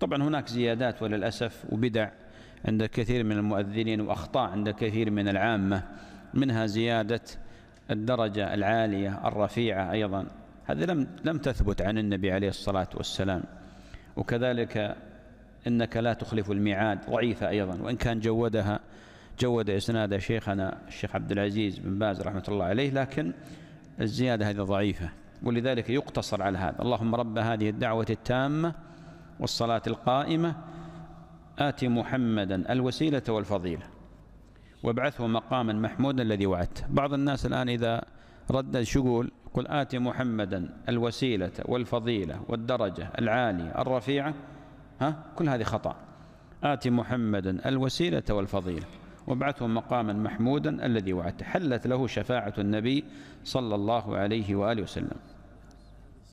طبعا هناك زيادات وللأسف وبدع عند كثير من المؤذنين وأخطاء عند كثير من العامة منها زيادة الدرجة العالية الرفيعة أيضا هذه لم لم تثبت عن النبي عليه الصلاة والسلام وكذلك إنك لا تخلف الميعاد ضعيفة أيضا وإن كان جودها جود إسناد شيخنا الشيخ عبد العزيز بن باز رحمة الله عليه لكن الزيادة هذه ضعيفة ولذلك يقتصر على هذا اللهم رب هذه الدعوة التامة والصلاة القائمة آت محمدا الوسيلة والفضيلة وابعثه مقاما محمودا الذي وعدته بعض الناس الآن إذا رد شقول قل آت محمدا الوسيلة والفضيلة والدرجة العالية الرفيعة ها كل هذه خطأ آت محمدا الوسيلة والفضيلة وابعثه مقاما محمودا الذي وعدته حلت له شفاعة النبي صلى الله عليه وآله وسلم